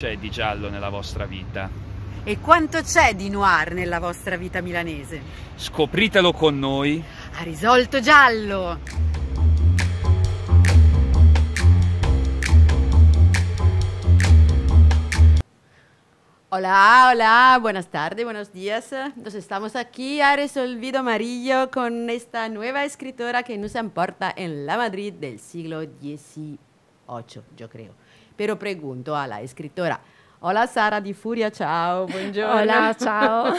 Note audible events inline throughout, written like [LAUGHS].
c'è di giallo nella vostra vita? E quanto c'è di noir nella vostra vita milanese? Scopritelo con noi. A risolto giallo! Hola, hola, buenas tardes, buenos días. Nos estamos aquí a Resolvido Amarillo con esta nueva escritora que nos importa en la Madrid del siglo XVIII, yo creo. Pero pregunto a la escritora. Hola Sara di Furia, ciao, buongiorno. Hola, ciao.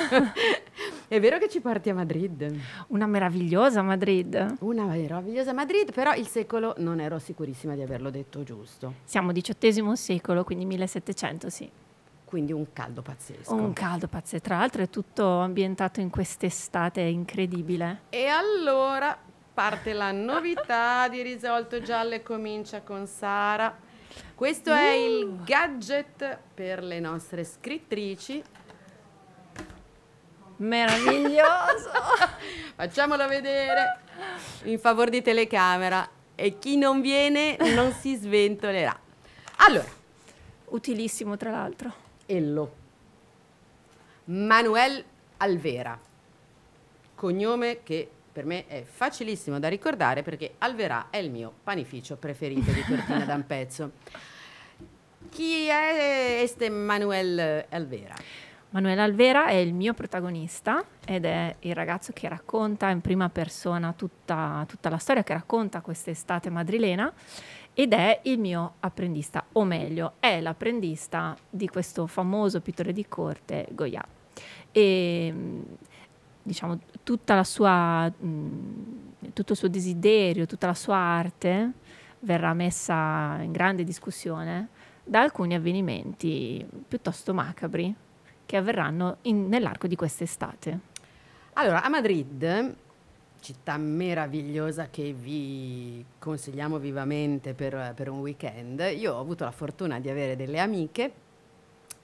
[LAUGHS] È vero che ci porti a Madrid? Una meravigliosa Madrid. Una meravigliosa Madrid, però il secolo non ero sicurissima di averlo detto giusto. Siamo XVIII secolo, quindi 1700, sì. Quindi un caldo pazzesco. Un caldo pazzesco. Tra l'altro è tutto ambientato in quest'estate incredibile. E allora parte la novità di Risolto Giallo e comincia con Sara questo uh. è il uh. gadget per le nostre scrittrici. Meraviglioso! [LAUGHS] Facciamolo vedere in favore di telecamera e chi non viene non si sventolerà. Allora, utilissimo tra l'altro. Ello. Manuel Alvera, cognome che per me è facilissimo da ricordare perché Alverà è il mio panificio preferito di Cortina d'Ampezzo. [LAUGHS] Chi è este Manuel Alvera? Manuel Alvera è il mio protagonista ed è il ragazzo che racconta in prima persona tutta, tutta la storia, che racconta quest'estate madrilena ed è il mio apprendista, o meglio, è l'apprendista di questo famoso pittore di corte Goya. E diciamo, sua, mh, tutto il suo desiderio, tutta la sua arte verrà messa in grande discussione da alcuni avvenimenti piuttosto macabri che avverranno nell'arco di quest'estate. Allora, a Madrid, città meravigliosa che vi consigliamo vivamente per, per un weekend, io ho avuto la fortuna di avere delle amiche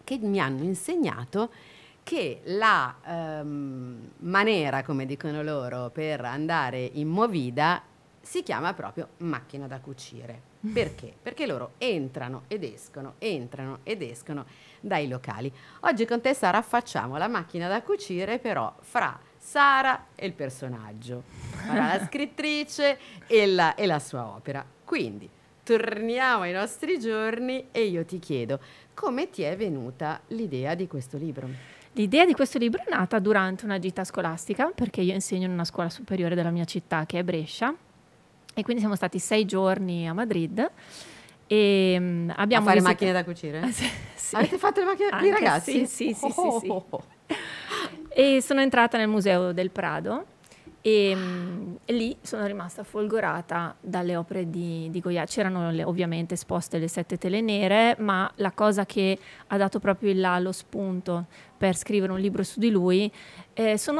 che mi hanno insegnato che la ehm, maniera, come dicono loro, per andare in movida si chiama proprio macchina da cucire. [LAUGHS] Perché? Perché loro entrano ed escono, entrano ed escono dai locali. Oggi con te Sara facciamo la macchina da cucire però fra Sara e il personaggio, fra la [LAUGHS] scrittrice e la, e la sua opera. Quindi torniamo ai nostri giorni e io ti chiedo, come ti è venuta l'idea di questo libro? L'idea di questo libro è nata durante una gita scolastica, perché io insegno in una scuola superiore della mia città, che è Brescia, e quindi siamo stati sei giorni a Madrid. E mm, abbiamo a fare visitato... macchine da cucire? Ah, sì, sì. Avete fatto le macchine Anche, i ragazzi? Sì, sì, sì. Oh, sì, sì. Oh, e sono entrata nel museo del Prado e, mm, e, lì sono rimasta folgorata dalle opere di, di Goya. C'erano le, ovviamente esposte le sette tele nere, ma la cosa che ha dato proprio il là lo spunto per scrivere un libro su di lui eh, su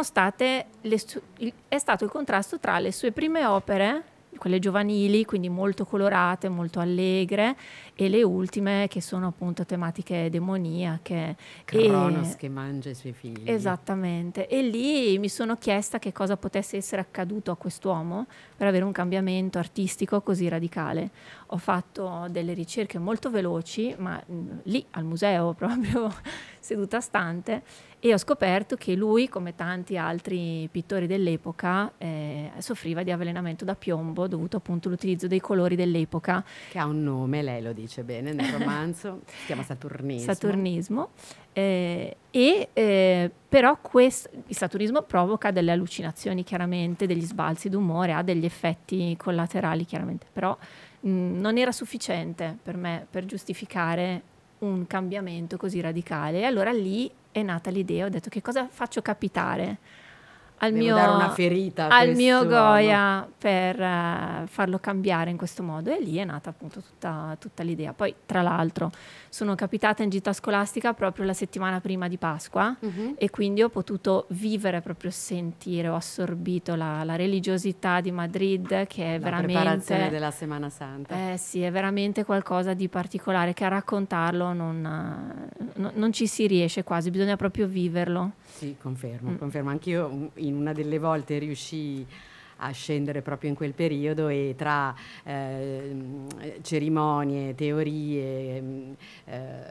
il, è stato il contrasto tra le sue prime opere quelle giovanili, quindi molto colorate, molto allegre, e le ultime che sono appunto tematiche demoniache. Cronos e... che mangia i suoi figli. Esattamente, e lì mi sono chiesta che cosa potesse essere accaduto a quest'uomo per avere un cambiamento artistico così radicale. Ho fatto delle ricerche molto veloci, ma mh, lì al museo [LAUGHS] proprio seduta a stante e ho scoperto che lui, come tanti altri pittori dell'epoca, eh, soffriva di avvelenamento da piombo dovuto appunto all'utilizzo dei colori dell'epoca. Che ha un nome, lei lo dice dice bene nel romanzo, si chiama Saturnismo. Saturnismo, eh, e, eh, però questo, il Saturnismo provoca delle allucinazioni chiaramente, degli sbalzi d'umore, ha degli effetti collaterali chiaramente, però mh, non era sufficiente per me per giustificare un cambiamento così radicale. E allora lì è nata l'idea, ho detto che cosa faccio capitare al mio, dare una ferita al mio Goya per uh, farlo cambiare in questo modo e lì è nata appunto tutta, tutta l'idea. Poi tra l'altro sono capitata in gita scolastica proprio la settimana prima di Pasqua mm-hmm. e quindi ho potuto vivere, proprio sentire, ho assorbito la, la religiosità di Madrid che è la veramente... La preparazione della Semana Santa. Eh sì, è veramente qualcosa di particolare che a raccontarlo non, eh, non, non ci si riesce quasi, bisogna proprio viverlo. Sì, confermo, mm. confermo. Anch'io mm, in una delle volte riuscii a scendere proprio in quel periodo e tra eh, cerimonie, teorie, mm, eh,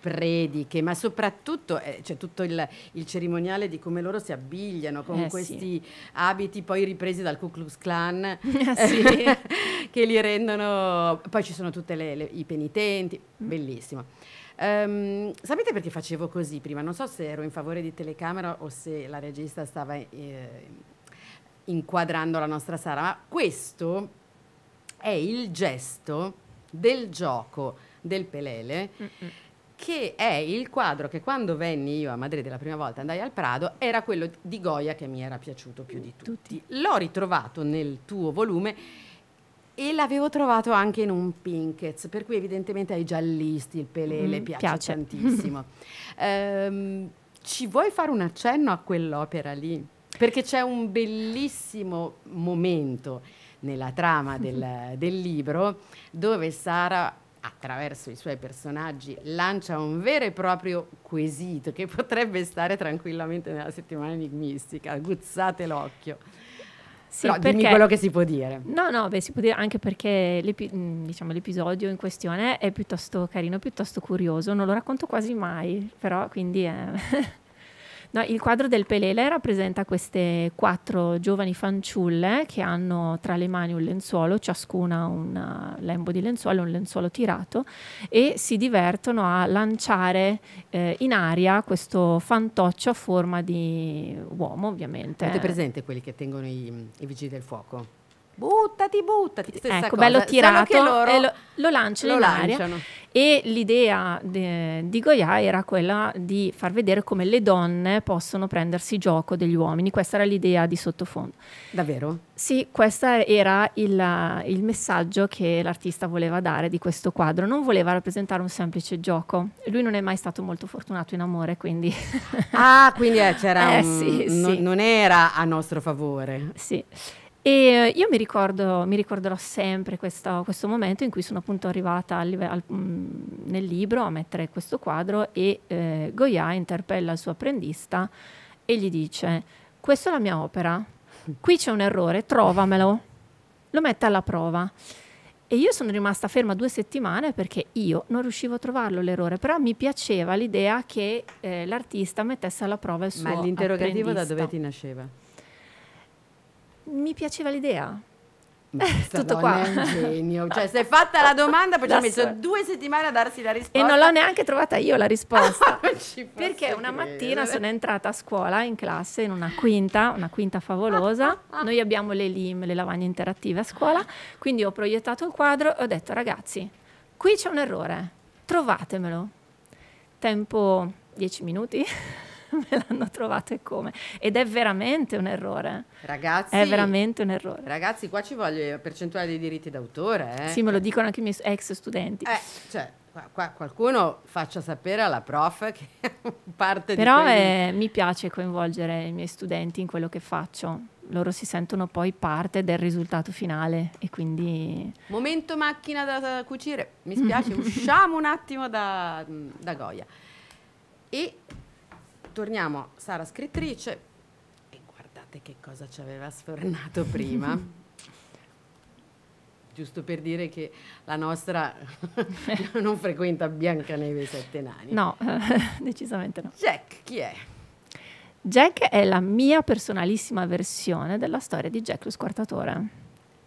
prediche, ma soprattutto eh, c'è cioè tutto il, il, cerimoniale di come loro si abbigliano con eh, questi sì. abiti poi ripresi dal Ku Klux Klan eh, [LAUGHS] sì. [LAUGHS] che li rendono... Poi ci sono tutti i penitenti, mm. bellissimo. Um, sapete perché facevo così prima? Non so se ero in favore di telecamera o se la regista stava eh, inquadrando la nostra sala, ma questo è il gesto del gioco del Pelele. Mm -mm che è il quadro che quando venni io a Madrid la prima volta andai al Prado era quello di Goya che mi era piaciuto più di tutti. tutti. L'ho ritrovato nel tuo volume e l'avevo trovato anche in un Pinkets, per cui evidentemente ai giallisti il pelele mm, piace, piace, tantissimo. [LAUGHS] ehm, ci vuoi fare un accenno a quell'opera lì? Perché c'è un bellissimo momento nella trama del, [LAUGHS] del libro dove Sara attraverso i suoi personaggi lancia un vero e proprio quesito che potrebbe stare tranquillamente nella settimana enigmistica. Guzzate l'occhio. Sì, Però perché... quello che si può dire. No, no, beh, si può dire anche perché mm, diciamo, l'episodio in questione è piuttosto carino, piuttosto curioso, non lo racconto quasi mai, però quindi è... [LAUGHS] No, il quadro del Pelele rappresenta queste quattro giovani fanciulle che hanno tra le mani un lenzuolo, ciascuna un lembo di lenzuolo, un lenzuolo tirato, e si divertono a lanciare eh, in aria questo fantoccio a forma di uomo, ovviamente. Avete presente quelli che tengono i, i vigili del fuoco? buttati, buttati. Stessa ecco, cosa. bello tirato loro... lo, lo, lanciano lo in lanciano. aria. E l'idea de, di Goya era quella di far vedere come le donne possono prendersi gioco degli uomini. Questa era l'idea di sottofondo. Davvero? Sì, questo era il, il messaggio che l'artista voleva dare di questo quadro. Non voleva rappresentare un semplice gioco. Lui non è mai stato molto fortunato in amore, quindi... ah, quindi eh, c'era [LAUGHS] eh, un... sì, sì. Non era a nostro favore. Sì. E eh, io mi, ricordo, mi ricorderò sempre questo, questo, momento in cui sono appunto arrivata al, al, mm, nel libro a mettere questo quadro e eh, Goya interpella il suo apprendista e gli dice questa è la mia opera, qui c'è un errore, trovamelo, lo mette alla prova. E io sono rimasta ferma due settimane perché io non riuscivo a trovarlo l'errore, però mi piaceva l'idea che eh, l'artista mettesse alla prova il suo Ma l'interrogativo da dove ti nasceva? mi piaceva l'idea. Eh, tutto qua. È un genio. [LAUGHS] Cioè, si è fatta la domanda, poi ci ha messo due settimane a darsi la risposta. E non l'ho neanche trovata io la risposta. [LAUGHS] perché una mattina sono entrata a scuola in classe in una quinta, una quinta favolosa. [LAUGHS] Noi abbiamo le LIM, le lavagne interattive a scuola. Quindi ho proiettato il quadro e ho detto, ragazzi, qui c'è un errore, trovatemelo. Tempo 10 minuti me l'hanno trovato e come. Ed è veramente un errore. Ragazzi, è veramente un errore. Ragazzi, qua ci voglio la percentuale dei diritti d'autore. Eh? Sì, me lo dicono anche i miei ex studenti. Eh, cioè, qua, qua qualcuno faccia sapere alla prof che [LAUGHS] parte Però di Però quelli... mi piace coinvolgere i miei studenti in quello che faccio. Loro si sentono poi parte del risultato finale e quindi... Momento macchina da, da cucire, mi spiace, [LAUGHS] usciamo un attimo da, da Goia. E torniamo, a Sara scrittrice, e guardate che cosa ci aveva sfornato prima. [LAUGHS] Giusto per dire che la nostra [LAUGHS] non frequenta Biancaneve e sette nani. No, [LAUGHS] decisamente no. Jack, chi è? Jack è la mia personalissima versione della storia di Jack lo squartatore.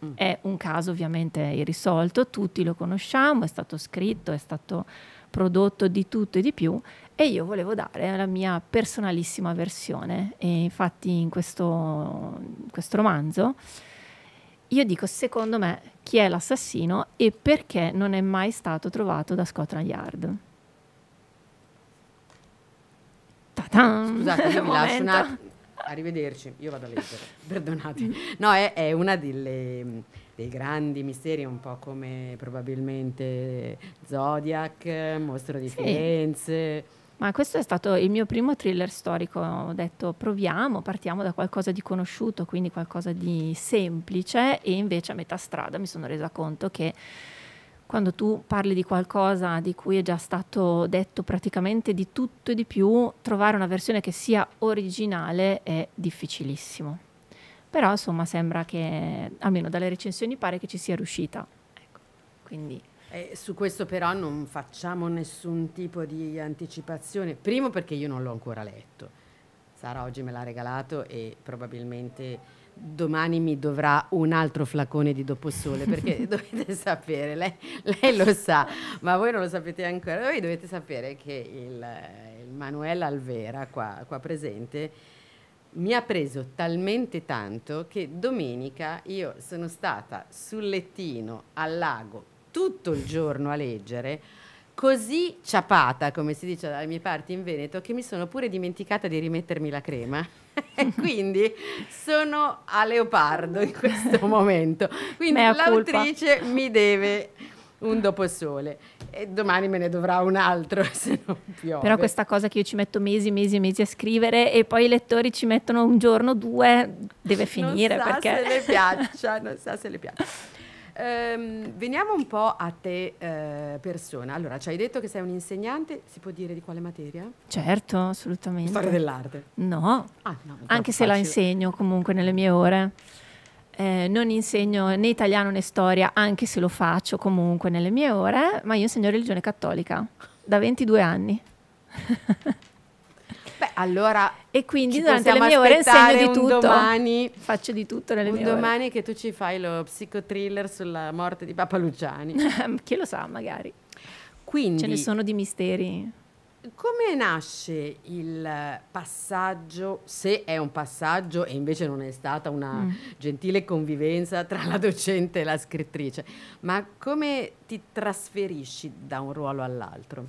Mm. È un caso ovviamente irrisolto, tutti lo conosciamo, è stato scritto, è stato prodotto di tutto e di più e io volevo dare la mia personalissima versione e infatti in questo, in questo romanzo io dico secondo me chi è l'assassino e perché non è mai stato trovato da Scotland Yard. Scusate, mi [LAUGHS] lascio un attimo Arrivederci, io vado a leggere, [LAUGHS] perdonate. No, è, è una delle, dei grandi misteri, un po' come probabilmente Zodiac, Mostro di sì. Firenze. Ma questo è stato il mio primo thriller storico. Ho detto proviamo, partiamo da qualcosa di conosciuto, quindi qualcosa di semplice, e invece a metà strada mi sono resa conto che quando tu parli di qualcosa di cui è già stato detto praticamente di tutto e di più, trovare una versione che sia originale è difficilissimo. Però insomma sembra che, almeno dalle recensioni, pare che ci sia riuscita. Ecco, quindi... Eh, su questo però non facciamo nessun tipo di anticipazione, primo perché io non l'ho ancora letto, Sara oggi me l'ha regalato e probabilmente domani mi dovrà un altro flacone di doposole perché [LAUGHS] dovete sapere, lei, lei, lo sa, ma voi non lo sapete ancora, voi dovete sapere che il, il Manuel Alvera qua, qua presente mi ha preso talmente tanto che domenica io sono stata sul lettino al lago tutto il giorno a leggere così ciapata, come si dice dalle mie parti in Veneto, che mi sono pure dimenticata di rimettermi la crema. [LAUGHS] e quindi sono a leopardo in questo [LAUGHS] momento. Quindi Mea l'autrice culpa. mi deve un doposole e domani me ne dovrà un altro [LAUGHS] se non piove. Però questa cosa che io ci metto mesi, mesi e mesi a scrivere e poi i lettori ci mettono un giorno, due, deve finire non so perché... se le piaccia, non so se le piaccia. Ehm, veniamo un po' a te eh, persona. Allora, ci hai detto che sei un insegnante, si può dire di quale materia? Certo, assolutamente. Storia dell'arte? No, ah, no anche se facile. la insegno comunque nelle mie ore. Eh, non insegno né italiano né storia, anche se lo faccio comunque nelle mie ore, ma io insegno religione cattolica da 22 anni. [LAUGHS] Beh, allora e quindi durante le mie ore insegno di tutto. Domani, faccio di tutto nelle mie Un domani che tu ci fai lo psicotriller sulla morte di Papa Luciani. [LAUGHS] Chi lo sa, magari. Quindi, Ce ne sono di misteri. Come nasce il passaggio, se è un passaggio e invece non è stata una mm. gentile convivenza tra la docente e la scrittrice, ma come ti trasferisci da un ruolo all'altro?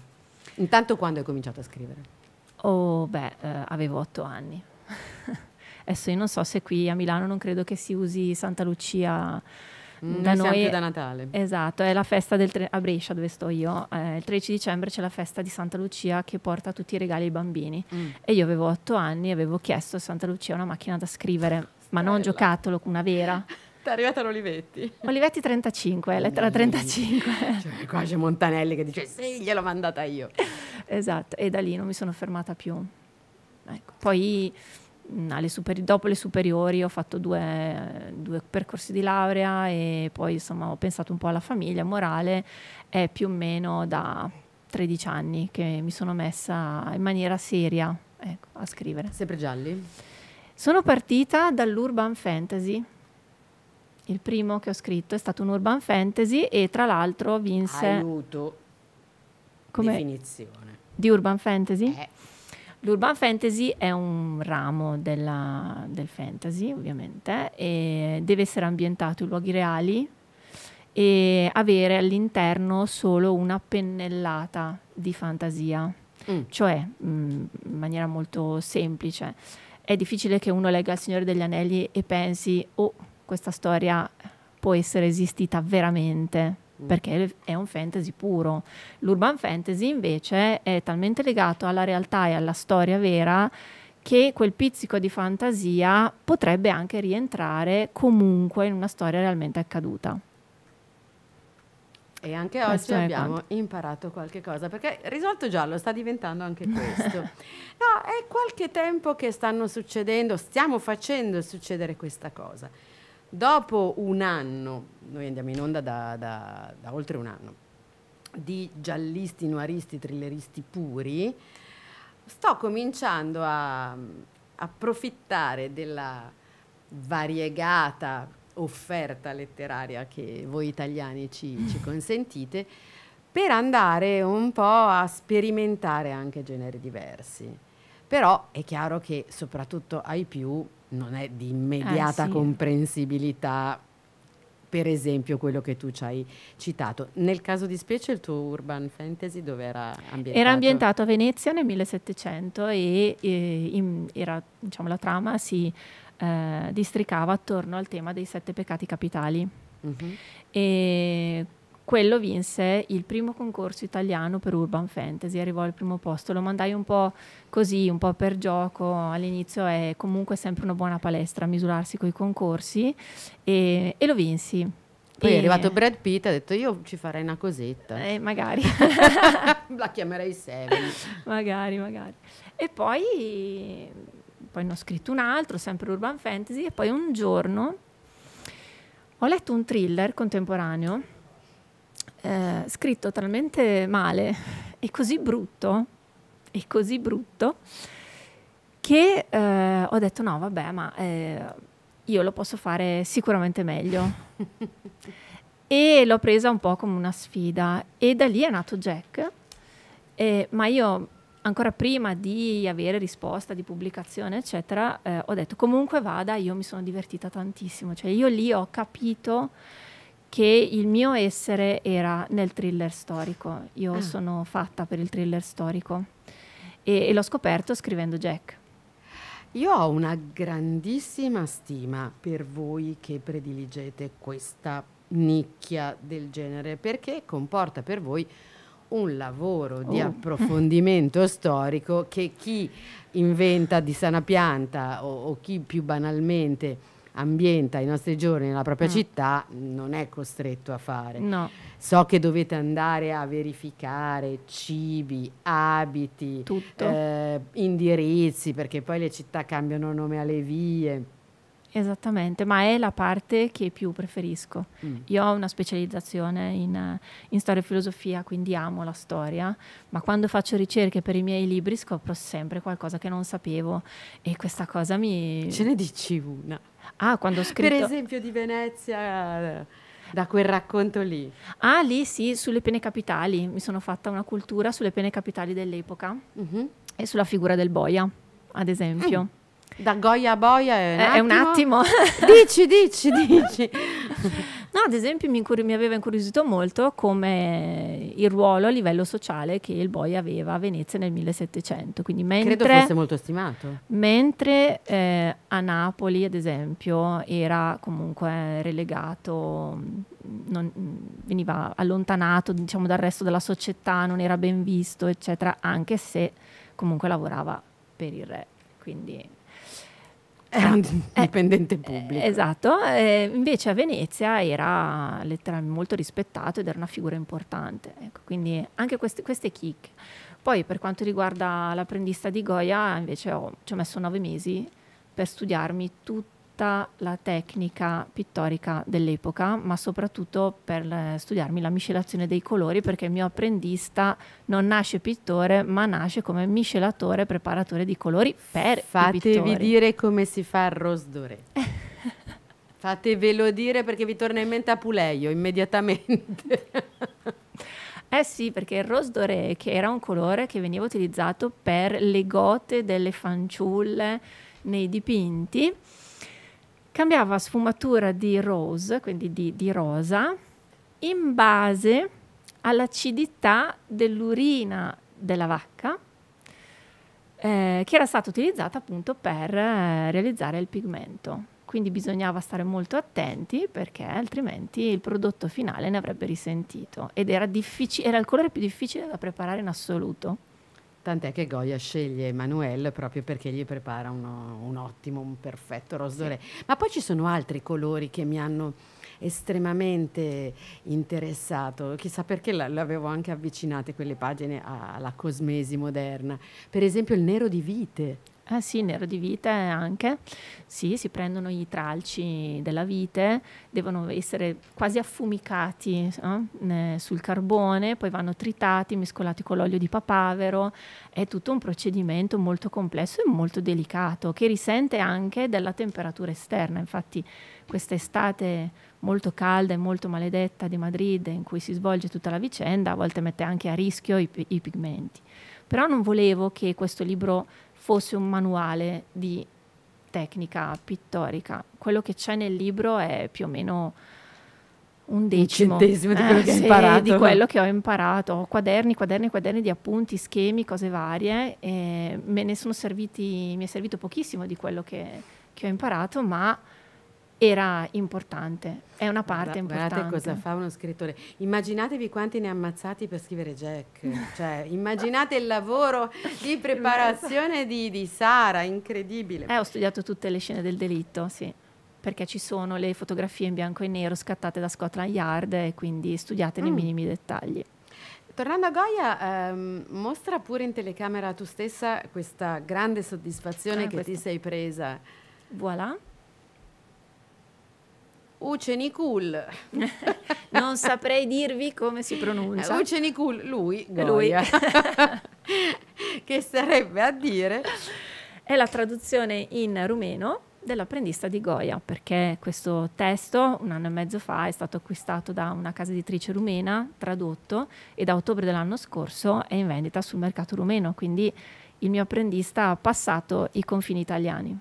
Intanto quando hai cominciato a scrivere? Oh, beh, eh, avevo otto anni. [LAUGHS] Adesso io non so se qui a Milano non credo che si usi Santa Lucia mm, da noi, noi da Natale. Esatto, è la festa tre, a Brescia dove sto io. Eh, il 13 dicembre c'è la festa di Santa Lucia che porta tutti i regali ai bambini. Mm. E io avevo otto anni e avevo chiesto a Santa Lucia una macchina da scrivere, ma non un giocattolo, una vera. [LAUGHS] Ti è arrivata l'Olivetti. Olivetti 35, lettera 35. Cioè, qua c'è Montanelli che dice sì, gliel'ho mandata io. Esatto, e da lì non mi sono fermata più. Ecco. Poi super, dopo le superiori ho fatto due, due, percorsi di laurea e poi insomma ho pensato un po' alla famiglia morale. È più o meno da 13 anni che mi sono messa in maniera seria ecco, a scrivere. Sempre gialli? Sono partita dall'urban fantasy il primo che ho scritto è stato un urban fantasy e tra l'altro vinse... Aiuto. Come? Definizione. Di urban fantasy? Eh. L'urban fantasy è un ramo della, del fantasy, ovviamente, e deve essere ambientato in luoghi reali e avere all'interno solo una pennellata di fantasia, mm. cioè mh, mm, in maniera molto semplice. È difficile che uno legga Il Signore degli Anelli e pensi, oh, questa storia può essere esistita veramente mm. perché è un fantasy puro. L'urban fantasy invece è talmente legato alla realtà e alla storia vera che quel pizzico di fantasia potrebbe anche rientrare comunque in una storia realmente accaduta. E anche questo oggi abbiamo quanto. imparato qualche cosa, perché risolto giallo sta diventando anche questo. [LAUGHS] no, è qualche tempo che stanno succedendo, stiamo facendo succedere questa cosa. Dopo un anno, noi andiamo in onda da, da, da oltre un anno, di giallisti, noiristi, thrilleristi puri, sto cominciando a approfittare della variegata offerta letteraria che voi italiani ci, ci [LAUGHS] consentite per andare un po' a sperimentare anche generi diversi. Però è chiaro che soprattutto ai più non è di eh, immediata eh, sì. comprensibilità per esempio quello che tu ci hai citato. Nel caso di specie il tuo urban fantasy dove era ambientato? Era ambientato a Venezia nel 1700 e, e in, era, diciamo, la trama si eh, districava attorno al tema dei sette peccati capitali. Uh mhm. -huh. E quello vinse il primo concorso italiano per Urban Fantasy, arrivò al primo posto, lo mandai un po' così, un po' per gioco, all'inizio è comunque sempre una buona palestra misurarsi con i concorsi e, e lo vinsi. Poi è arrivato Brad Pitt e ha detto io ci farei una cosetta. Eh, magari. [LAUGHS] La chiamerei Seven. magari, magari. E poi, poi ne ho scritto un altro, sempre Urban Fantasy, e poi un giorno ho letto un thriller contemporaneo eh, scritto talmente male e così brutto, e così brutto, che eh, ho detto no, vabbè, ma eh, io lo posso fare sicuramente meglio. [LAUGHS] e l'ho presa un po' come una sfida e da lì è nato Jack, eh, ma io ancora prima di avere risposta di pubblicazione, eccetera, eh, ho detto comunque vada, io mi sono divertita tantissimo, cioè io lì ho capito che il mio essere era nel thriller storico. Io ah. sono fatta per il thriller storico e, e l'ho scoperto scrivendo Jack. Io ho una grandissima stima per voi che prediligete questa nicchia del genere perché comporta per voi un lavoro di oh. [LAUGHS] approfondimento storico che chi inventa di sana pianta o, o chi più banalmente ambienta i nostri giorni nella propria mm. città non è costretto a fare. No. So che dovete andare a verificare cibi, abiti, eh, indirizzi, perché poi le città cambiano nome alle vie Esattamente, ma è la parte che più preferisco. Mm. Io ho una specializzazione in, eh, in, storia e filosofia, quindi amo la storia, ma quando faccio ricerche per i miei libri scopro sempre qualcosa che non sapevo e questa cosa mi... Ce ne dici una? Ah, quando ho scritto... Per esempio di Venezia da quel racconto lì. Ah, lì sì, sulle pene capitali. Mi sono fatta una cultura sulle pene capitali dell'epoca mm -hmm. e sulla figura del boia, ad esempio. Mm. Da Goya a Boia è un, eh, attimo. È un attimo. [LAUGHS] dici, dici, dici. [LAUGHS] No, ad esempio mi, mi, aveva incuriosito molto come il ruolo a livello sociale che il boia aveva a Venezia nel 1700. Quindi mentre, Credo fosse molto stimato. Mentre eh, a Napoli, ad esempio, era comunque relegato, non, veniva allontanato diciamo, dal resto della società, non era ben visto, eccetera, anche se comunque lavorava per il re. Quindi era un eh, dipendente eh, pubblico. Esatto, eh, invece a Venezia era letteralmente molto rispettato ed era una figura importante, ecco, quindi anche queste, queste chicche. Poi per quanto riguarda l'apprendista di Goya, invece ho, ci ho messo nove mesi per studiarmi tutti tutta la tecnica pittorica dell'epoca, ma soprattutto per eh, studiarmi la miscelazione dei colori, perché il mio apprendista non nasce pittore, ma nasce come miscelatore, preparatore di colori per Fatevi dire come si fa il rose doré. [LAUGHS] Fatevelo dire perché vi torna in mente Apuleio immediatamente. [LAUGHS] Eh sì, perché il rose doré, che era un colore che veniva utilizzato per le gote delle fanciulle nei dipinti, cambiava sfumatura di rose, quindi di, di rosa, in base all'acidità dell'urina della vacca eh, che era stata utilizzata appunto per eh, realizzare il pigmento. Quindi bisognava stare molto attenti perché altrimenti il prodotto finale ne avrebbe risentito ed era, era il colore più difficile da preparare in assoluto. Tant'è che Goya sceglie Emanuele proprio perché gli prepara uno, un ottimo, un perfetto rosdoré. Sì. Ma poi ci sono altri colori che mi hanno estremamente interessato, chissà perché l'avevo anche avvicinate quelle pagine alla cosmesi moderna. Per esempio il nero di vite. Ah sì, nero di vite anche. Sì, si prendono i tralci della vite, devono essere quasi affumicati eh, sul carbone, poi vanno tritati, mescolati con l'olio di papavero. È tutto un procedimento molto complesso e molto delicato che risente anche della temperatura esterna. Infatti questa estate molto calda e molto maledetta di Madrid in cui si svolge tutta la vicenda a volte mette anche a rischio i, i pigmenti. Però non volevo che questo libro fosse un manuale di tecnica pittorica. Quello che c'è nel libro è più o meno un decimo un di eh, quello, eh, che, imparato, di quello che ho imparato. Ho quaderni, quaderni, quaderni di appunti, schemi, cose varie. me ne sono serviti, mi è servito pochissimo di quello che, che ho imparato, ma era importante, è una parte Guarda, importante. Guardate cosa fa uno scrittore. Immaginatevi quanti ne ha ammazzati per scrivere Jack. Cioè, immaginate il lavoro di [LAUGHS] preparazione di, di Sara, incredibile. Eh, ho studiato tutte le scene del delitto, sì perché ci sono le fotografie in bianco e nero scattate da Scotland Yard e quindi studiate nei mm. minimi dettagli. Tornando a Goya, ehm, mostra pure in telecamera tu stessa questa grande soddisfazione ah, che questo. ti sei presa. Voilà. Ucenicul. [LAUGHS] non saprei dirvi come si pronuncia. Ucenicul, lui, Goya, lui. [LAUGHS] [LAUGHS] che sarebbe a dire... È la traduzione in rumeno dell'apprendista di Goya, perché questo testo un anno e mezzo fa è stato acquistato da una casa editrice rumena, tradotto, e da ottobre dell'anno scorso è in vendita sul mercato rumeno, quindi il mio apprendista ha passato i confini italiani.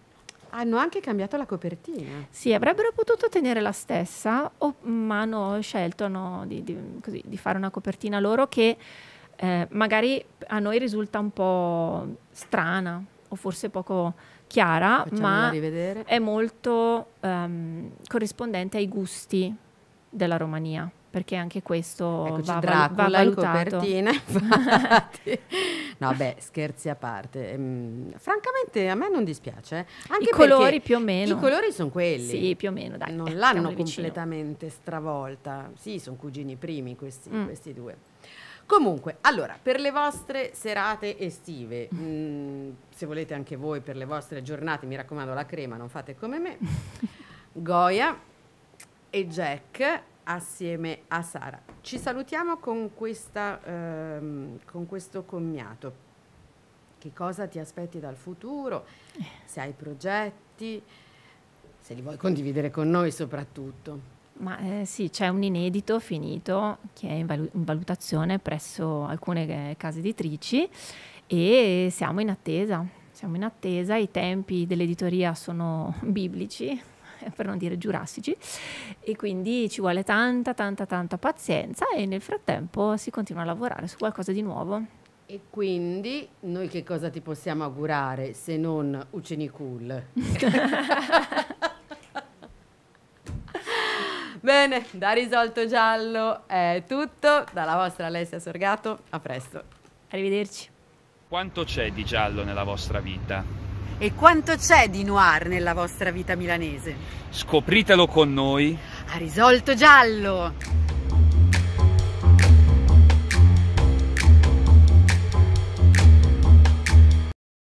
Hanno anche cambiato la copertina. Sì, avrebbero potuto tenere la stessa, o, ma hanno scelto no, di, di, così, di, fare una copertina loro che eh, magari a noi risulta un po' strana o forse poco chiara, Facciamola ma è molto um, corrispondente ai gusti della Romania perché anche questo ecco, va, Dracula va valutato. in copertina, [LAUGHS] no, beh, scherzi a parte. Mm, francamente a me non dispiace. Eh. Anche I colori più o meno. I colori sono quelli. Sì, più o meno, dai. Non eh, l'hanno completamente vicino. stravolta. Sì, sono cugini primi questi, mm. questi due. Comunque, allora, per le vostre serate estive, mh, mm, se volete anche voi per le vostre giornate, mi raccomando la crema, non fate come me, [LAUGHS] Goya e Jack assieme a Sara. Ci salutiamo con, questa, ehm, con questo commiato. Che cosa ti aspetti dal futuro? Eh. Se hai progetti, se li vuoi condividere con noi soprattutto. Ma eh, sì, c'è un inedito finito che è in, valu- in valutazione presso alcune eh, case editrici e siamo in attesa. Siamo in attesa, i tempi dell'editoria sono biblici, [LAUGHS] per non dire giurassici, e quindi ci vuole tanta, tanta, tanta pazienza e nel frattempo si continua a lavorare su qualcosa di nuovo. E quindi noi che cosa ti possiamo augurare se non cool? [LAUGHS] Bene, da Risolto Giallo è tutto. Dalla vostra Alessia Sorgato, a presto. Arrivederci. Quanto c'è di giallo nella vostra vita? E quanto c'è di noir nella vostra vita milanese? Scopritelo con noi. A risolto giallo!